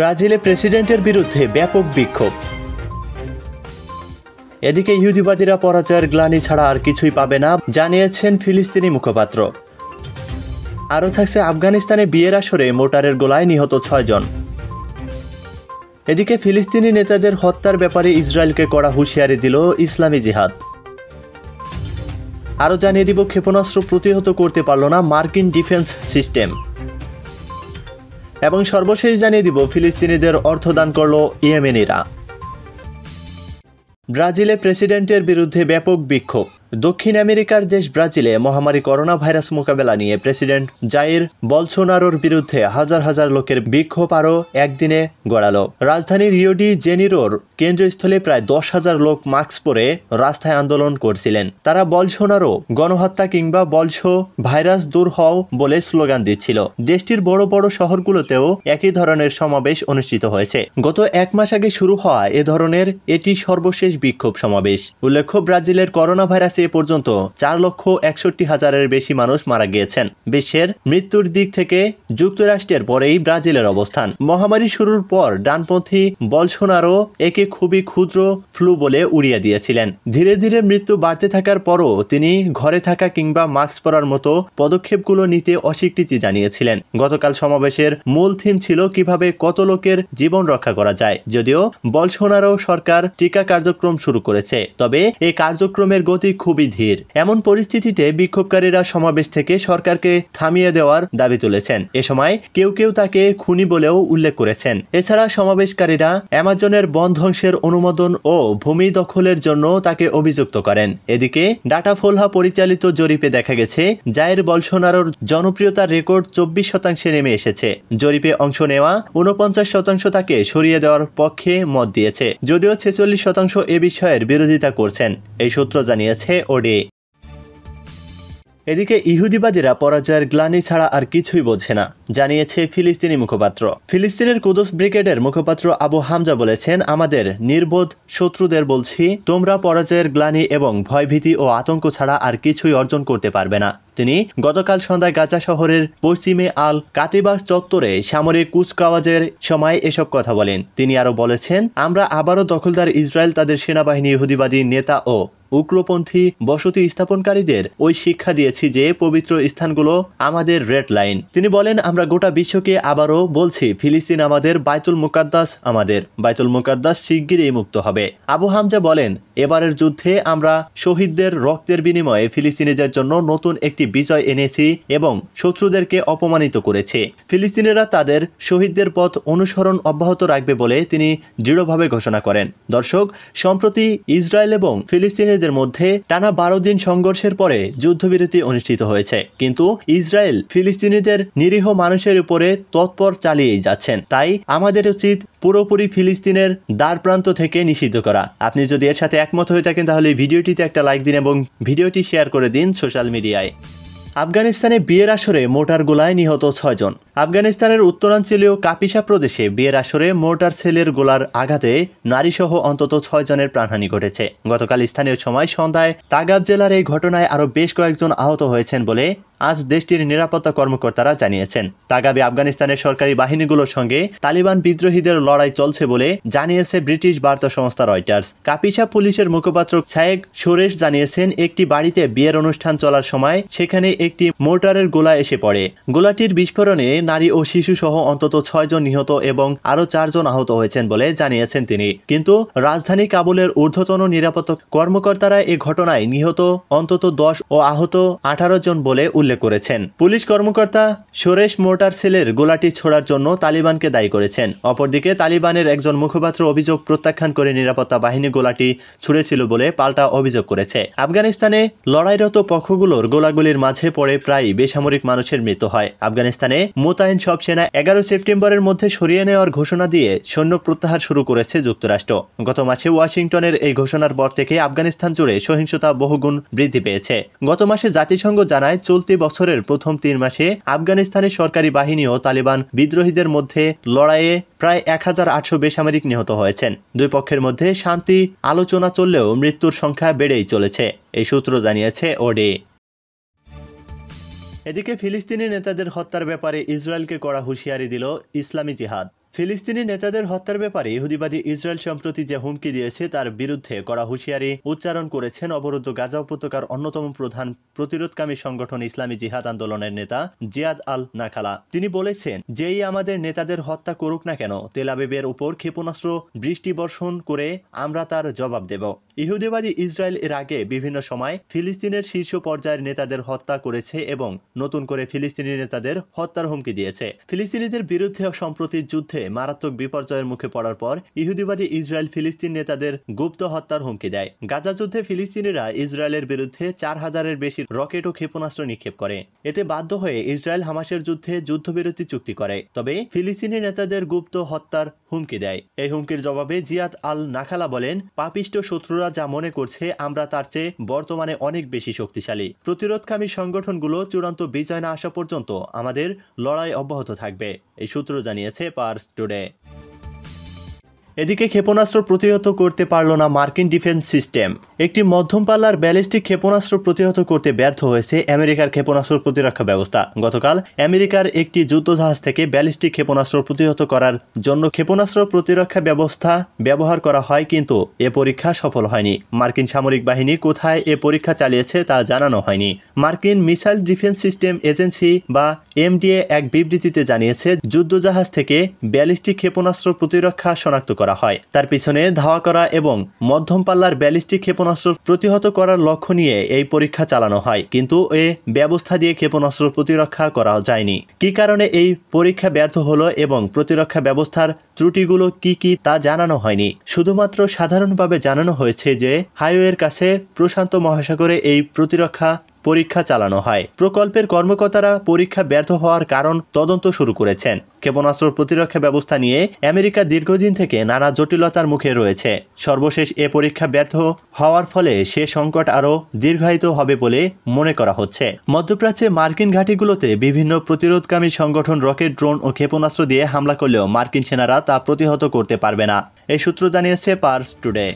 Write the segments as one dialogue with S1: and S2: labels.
S1: ব্রাজিলে প্রেসিডেন্টের বিরুদ্ধে ব্যাপক বিক্ষোভ এদিকে ইহুদিবাদীরা পরাজয়ের গ্লানি ছাড়া আর কিছুই পাবে না জানিয়েছেন ফিলিস্তিনি মুখপাত্র আরও থাকছে আফগানিস্তানে বিয়ের আসরে মোটারের গোলায় নিহত ছয়জন এদিকে ফিলিস্তিনি নেতাদের হত্যার ব্যাপারে ইসরায়েলকে কড়া হুঁশিয়ারি দিল ইসলামী জিহাদ আরও জানিয়ে দিব ক্ষেপণাস্ত্র প্রতিহত করতে পারল না মার্কিন ডিফেন্স সিস্টেম এবং সর্বশেষ জানিয়ে দিব ফিলিস্তিনিদের অর্থ দান করল ইয়েমেনিরা ব্রাজিলে প্রেসিডেন্টের বিরুদ্ধে ব্যাপক বিক্ষোভ দক্ষিণ আমেরিকার দেশ ব্রাজিলে মহামারী করোনা ভাইরাস মোকাবেলা নিয়ে প্রেসিডেন্ট জাইর বলসোনারোর বিরুদ্ধে হাজার হাজার লোকের বিক্ষোভ আরও একদিনে গড়ালো রাজধানী রিওডি জেনিরোর কেন্দ্রস্থলে প্রায় দশ হাজার লোক মাস্ক পরে রাস্তায় আন্দোলন করছিলেন তারা বলসোনারো গণহত্যা কিংবা বলসো ভাইরাস দূর হও বলে স্লোগান দিচ্ছিল দেশটির বড় বড় শহরগুলোতেও একই ধরনের সমাবেশ অনুষ্ঠিত হয়েছে গত এক মাস আগে শুরু হওয়া এ ধরনের এটি সর্বশেষ বিক্ষোভ সমাবেশ উল্লেখ্য ব্রাজিলের করোনা ভাইরাস মার্চে পর্যন্ত চার লক্ষ একষট্টি হাজারের বেশি মানুষ মারা গিয়েছেন বিশ্বের মৃত্যুর দিক থেকে যুক্তরাষ্ট্রের পরেই ব্রাজিলের অবস্থান মহামারী শুরুর পর ডানপন্থী বলসোনারও একে খুবই ক্ষুদ্র ফ্লু বলে উড়িয়ে দিয়েছিলেন ধীরে ধীরে মৃত্যু বাড়তে থাকার পরও তিনি ঘরে থাকা কিংবা মাস্ক পরার মতো পদক্ষেপগুলো নিতে অস্বীকৃতি জানিয়েছিলেন গতকাল সমাবেশের মূল থিম ছিল কিভাবে কত লোকের জীবন রক্ষা করা যায় যদিও বলসোনারও সরকার টিকা কার্যক্রম শুরু করেছে তবে এই কার্যক্রমের গতি খুব খুবই ধীর এমন পরিস্থিতিতে বিক্ষোভকারীরা সমাবেশ থেকে সরকারকে থামিয়ে দেওয়ার দাবি তুলেছেন এ সময় কেউ কেউ তাকে খুনি বলেও উল্লেখ করেছেন এছাড়া সমাবেশকারীরা অ্যামাজনের বন ধ্বংসের অনুমোদন ও ভূমি দখলের জন্য তাকে অভিযুক্ত করেন এদিকে ডাটা ফোলহা পরিচালিত জরিপে দেখা গেছে জায়ের বলসোনারোর জনপ্রিয়তার রেকর্ড চব্বিশ শতাংশে নেমে এসেছে জরিপে অংশ নেওয়া উনপঞ্চাশ শতাংশ তাকে সরিয়ে দেওয়ার পক্ষে মত দিয়েছে যদিও ছেচল্লিশ শতাংশ এ বিষয়ের বিরোধিতা করছেন এই সূত্র জানিয়েছে ওড়ে এদিকে ইহুদিবাদীরা পরাজয়ের গ্লানি ছাড়া আর কিছুই বোঝে না জানিয়েছে ফিলিস্তিনি মুখপাত্র ফিলিস্তিনের কুদস ব্রিগেডের মুখপাত্র আবু হামজা বলেছেন আমাদের নির্বোধ শত্রুদের বলছি তোমরা পরাজয়ের গ্লানি এবং ভয়ভীতি ও আতঙ্ক ছাড়া আর কিছুই অর্জন করতে পারবে না তিনি গতকাল সন্ধ্যায় গাজা শহরের পশ্চিমে আল কাতিবাস চত্বরে সামরিক কুচকাওয়াজের সময় এসব কথা বলেন তিনি আরও বলেছেন আমরা আবারও দখলদার ইসরায়েল তাদের সেনাবাহিনী ইহুদিবাদী নেতা ও উগ্রপন্থী বসতি স্থাপনকারীদের ওই শিক্ষা দিয়েছি যে পবিত্র স্থানগুলো আমাদের রেড লাইন তিনি বলেন আমরা গোটা বিশ্বকে আবারও বলছি ফিলিস্তিন আমাদের বাইতুল মুকাদ্দাস আমাদের বাইতুল মুকাদ্দাস শিগগিরই মুক্ত হবে আবু হামজা বলেন এবারের যুদ্ধে আমরা শহীদদের রক্তের বিনিময়ে ফিলিস্তিনিদের জন্য নতুন একটি বিজয় এনেছি এবং শত্রুদেরকে অপমানিত করেছে ফিলিস্তিনিরা তাদের শহীদদের পথ অনুসরণ অব্যাহত রাখবে বলে তিনি দৃঢ়ভাবে ঘোষণা করেন দর্শক সম্প্রতি ইসরায়েল এবং ফিলিস্তিনিদের মধ্যে টানা বারো দিন সংঘর্ষের পরে যুদ্ধবিরতি অনুষ্ঠিত হয়েছে কিন্তু ইসরায়েল ফিলিস্তিনিদের নিরীহ মানুষের উপরে তৎপর চালিয়েই যাচ্ছেন তাই আমাদের উচিত পুরোপুরি ফিলিস্তিনের দ্বার প্রান্ত থেকে নিষিদ্ধ করা আপনি যদি এর সাথে একমত হয়ে থাকেন তাহলে ভিডিওটিতে একটা লাইক দিন এবং ভিডিওটি শেয়ার করে দিন সোশ্যাল মিডিয়ায় আফগানিস্তানে বিয়ের আসরে মোটার গোলায় নিহত ছয়জন আফগানিস্তানের উত্তরাঞ্চলীয় কাপিসা প্রদেশে বিয়ের আসরে মোটার সেলের গোলার আঘাতে নারীসহ অন্তত ছয়জনের প্রাণহানি ঘটেছে গতকাল স্থানীয় সময় সন্ধ্যায় তাগাব জেলার এই ঘটনায় আরও বেশ কয়েকজন আহত হয়েছেন বলে আজ দেশটির নিরাপত্তা কর্মকর্তারা জানিয়েছেন তাগাবে আফগানিস্তানের সরকারি বাহিনীগুলোর সঙ্গে তালিবান বিদ্রোহীদের লড়াই চলছে বলে জানিয়েছে ব্রিটিশ বার্তা সংস্থা রয়টার্স কাপিসা পুলিশের মুখপাত্র ছায়েক সুরেশ জানিয়েছেন একটি বাড়িতে বিয়ের অনুষ্ঠান চলার সময় সেখানে একটি মোর্টারের গোলা এসে পড়ে গোলাটির বিস্ফোরণে নারী ও শিশু সহ অন্তত ছয়জন নিহত এবং আরও চারজন আহত হয়েছেন বলে জানিয়েছেন তিনি কিন্তু রাজধানী কাবুলের ঊর্ধ্বতন নিরাপত্তা কর্মকর্তারা এ ঘটনায় নিহত অন্তত দশ ও আহত আঠারো জন বলে উল্লেখ করেছেন পুলিশ কর্মকর্তা সুরেশ মোর্টার সেলের গোলাটি ছোড়ার জন্য তালিবানকে দায়ী করেছেন অপরদিকে তালিবানের একজন মুখপাত্র অভিযোগ প্রত্যাখ্যান করে নিরাপত্তা বাহিনী গোলাটি ছুড়েছিল বলে পাল্টা অভিযোগ করেছে আফগানিস্তানে লড়াইরত পক্ষগুলোর গোলাগুলির মাঝে মধ্যে পড়ে প্রায় বেসামরিক মানুষের মৃত্যু হয় আফগানিস্তানে মোতায়েন সব সেনা এগারো সেপ্টেম্বরের মধ্যে সরিয়ে নেওয়ার ঘোষণা দিয়ে সৈন্য প্রত্যাহার শুরু করেছে যুক্তরাষ্ট্র গত মাসে ওয়াশিংটনের এই ঘোষণার পর থেকে আফগানিস্তান জুড়ে সহিংসতা বহুগুণ বৃদ্ধি পেয়েছে গত মাসে জাতিসংঘ জানায় চলতি বছরের প্রথম তিন মাসে আফগানিস্তানে সরকারি বাহিনী ও তালিবান বিদ্রোহীদের মধ্যে লড়াইয়ে প্রায় এক বেসামরিক নিহত হয়েছেন দুই পক্ষের মধ্যে শান্তি আলোচনা চললেও মৃত্যুর সংখ্যা বেড়েই চলেছে এই সূত্র জানিয়েছে ওডে এদিকে ফিলিস্তিনি নেতাদের হত্যার ব্যাপারে ইসরায়েলকে করা হুঁশিয়ারি দিল ইসলামী জিহাদ ফিলিস্তিনি নেতাদের হত্যার ব্যাপারে ইহুদিবাদী ইসরায়েল সম্প্রতি যে হুমকি দিয়েছে তার বিরুদ্ধে কড়া হুঁশিয়ারি উচ্চারণ করেছেন অবরুদ্ধ গাজা উপত্যকার অন্যতম প্রধান প্রতিরোধকামী সংগঠন ইসলামী জিহাদ আন্দোলনের নেতা জিয়াদ আল নাখালা তিনি বলেছেন যেই আমাদের নেতাদের হত্যা করুক না কেন তেলাবিবের উপর ক্ষেপণাস্ত্র বৃষ্টি বর্ষণ করে আমরা তার জবাব দেব ইহুদিবাদী ইসরায়েল এর আগে বিভিন্ন সময় ফিলিস্তিনের শীর্ষ পর্যায়ের নেতাদের হত্যা করেছে এবং নতুন করে ফিলিস্তিনি নেতাদের হত্যার হুমকি দিয়েছে ফিলিস্তিনিদের বিরুদ্ধে সম্প্রতি যুদ্ধে যুদ্ধে মারাত্মক বিপর্যয়ের মুখে পড়ার পর ইহুদিবাদী ইসরায়েল ফিলিস্তিন নেতাদের গুপ্ত হত্যার হুমকি দেয় গাজা যুদ্ধে ফিলিস্তিনিরা ইসরায়েলের বিরুদ্ধে চার হাজারের বেশি রকেট ও ক্ষেপণাস্ত্র নিক্ষেপ করে এতে বাধ্য হয়ে ইসরায়েল হামাসের যুদ্ধে যুদ্ধবিরতি চুক্তি করে তবে ফিলিস্তিনি নেতাদের গুপ্ত হত্যার হুমকি দেয় এই হুমকির জবাবে জিয়াদ আল নাখালা বলেন পাপিষ্ট শত্রুরা যা মনে করছে আমরা তার চেয়ে বর্তমানে অনেক বেশি শক্তিশালী প্রতিরোধকামী সংগঠনগুলো চূড়ান্ত বিজয় না আসা পর্যন্ত আমাদের লড়াই অব্যাহত থাকবে এই সূত্র জানিয়েছে পার্স today. এদিকে ক্ষেপণাস্ত্র প্রতিহত করতে পারল না মার্কিন ডিফেন্স সিস্টেম একটি মধ্যম পাল্লার ব্যালিস্টিক ক্ষেপণাস্ত্র প্রতিহত করতে ব্যর্থ হয়েছে আমেরিকার ক্ষেপণাস্ত্র প্রতিরক্ষা ব্যবস্থা গতকাল আমেরিকার একটি যুদ্ধজাহাজ থেকে ব্যালিস্টিক ক্ষেপণাস্ত্র প্রতিহত করার জন্য ক্ষেপণাস্ত্র প্রতিরক্ষা ব্যবস্থা ব্যবহার করা হয় কিন্তু এ পরীক্ষা সফল হয়নি মার্কিন সামরিক বাহিনী কোথায় এ পরীক্ষা চালিয়েছে তা জানানো হয়নি মার্কিন মিসাইল ডিফেন্স সিস্টেম এজেন্সি বা এমডিএ এক বিবৃতিতে জানিয়েছে যুদ্ধজাহাজ থেকে ব্যালিস্টিক ক্ষেপণাস্ত্র প্রতিরক্ষা শনাক্ত করা করা হয় তার পিছনে ধাওয়া করা এবং মধ্যম পাল্লার ব্যালিস্টিক ক্ষেপণাস্ত্র প্রতিহত করার লক্ষ্য নিয়ে এই পরীক্ষা চালানো হয় কিন্তু এ ব্যবস্থা দিয়ে ক্ষেপণাস্ত্র প্রতিরক্ষা করা যায়নি কি কারণে এই পরীক্ষা ব্যর্থ হলো এবং প্রতিরক্ষা ব্যবস্থার ত্রুটিগুলো কি কি তা জানানো হয়নি শুধুমাত্র সাধারণভাবে জানানো হয়েছে যে হাইওয়ের কাছে প্রশান্ত মহাসাগরে এই প্রতিরক্ষা পরীক্ষা চালানো হয় প্রকল্পের কর্মকর্তারা পরীক্ষা ব্যর্থ হওয়ার কারণ তদন্ত শুরু করেছেন ক্ষেপণাস্ত্র প্রতিরক্ষা ব্যবস্থা নিয়ে আমেরিকা দীর্ঘদিন থেকে নানা জটিলতার মুখে রয়েছে সর্বশেষ এ পরীক্ষা ব্যর্থ হওয়ার ফলে সে সংকট আরও দীর্ঘায়িত হবে বলে মনে করা হচ্ছে মধ্যপ্রাচ্যে মার্কিন ঘাঁটিগুলোতে বিভিন্ন প্রতিরোধকামী সংগঠন রকেট ড্রোন ও ক্ষেপণাস্ত্র দিয়ে হামলা করলেও মার্কিন সেনারা তা প্রতিহত করতে পারবে না এই সূত্র জানিয়েছে পার্স টুডে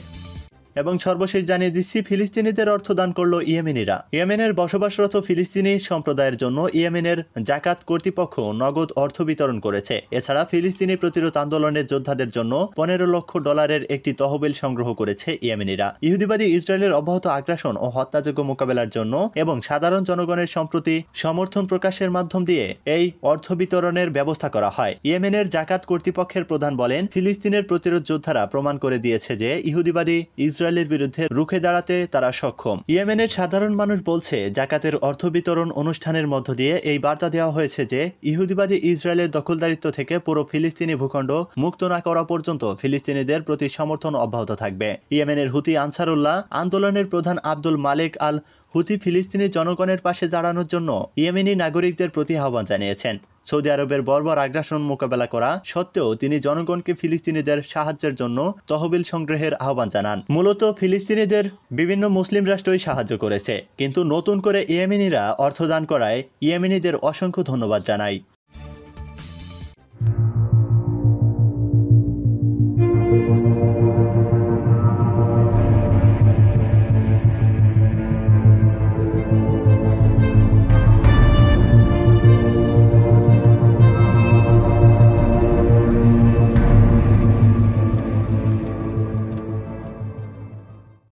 S1: এবং সর্বশেষ জানিয়ে দিচ্ছি ফিলিস্তিনিদের অর্থ দান করল ইয়েমেনিরা ইয়েমেনের বসবাসরত ফিলিস্তিনি সম্প্রদায়ের জন্য ইয়েমেনের জাকাত কর্তৃপক্ষ নগদ অর্থ বিতরণ করেছে এছাড়া ফিলিস্তিনি প্রতিরোধ আন্দোলনের যোদ্ধাদের জন্য পনেরো লক্ষ ডলারের একটি তহবিল সংগ্রহ করেছে ইয়েমেনিরা ইহুদিবাদী ইসরায়েলের অব্যাহত আগ্রাসন ও হত্যাযোগ্য মোকাবেলার জন্য এবং সাধারণ জনগণের সম্প্রতি সমর্থন প্রকাশের মাধ্যম দিয়ে এই অর্থ বিতরণের ব্যবস্থা করা হয় ইয়েমেনের জাকাত কর্তৃপক্ষের প্রধান বলেন ফিলিস্তিনের প্রতিরোধ যোদ্ধারা প্রমাণ করে দিয়েছে যে ইহুদিবাদী ইসরায়েল ইসরায়েলের বিরুদ্ধে রুখে দাঁড়াতে তারা সক্ষম ইয়েমেনের সাধারণ মানুষ বলছে জাকাতের অর্থ বিতরণ অনুষ্ঠানের মধ্য দিয়ে এই বার্তা দেওয়া হয়েছে যে ইহুদিবাদী ইসরায়েলের দখলদারিত্ব থেকে পুরো ফিলিস্তিনি ভূখণ্ড মুক্ত না করা পর্যন্ত ফিলিস্তিনিদের প্রতি সমর্থন অব্যাহত থাকবে ইয়েমেনের হুতি আনসারুল্লাহ আন্দোলনের প্রধান আব্দুল মালিক আল হুতি ফিলিস্তিনি জনগণের পাশে দাঁড়ানোর জন্য ইয়েমেনি নাগরিকদের প্রতি আহ্বান জানিয়েছেন সৌদি আরবের বর্বর আগ্রাসন মোকাবেলা করা সত্ত্বেও তিনি জনগণকে ফিলিস্তিনিদের সাহায্যের জন্য তহবিল সংগ্রহের আহ্বান জানান মূলত ফিলিস্তিনিদের বিভিন্ন মুসলিম রাষ্ট্রই সাহায্য করেছে কিন্তু নতুন করে ইয়েমেনিরা অর্থদান করায় ইয়েমেনিদের অসংখ্য ধন্যবাদ জানায়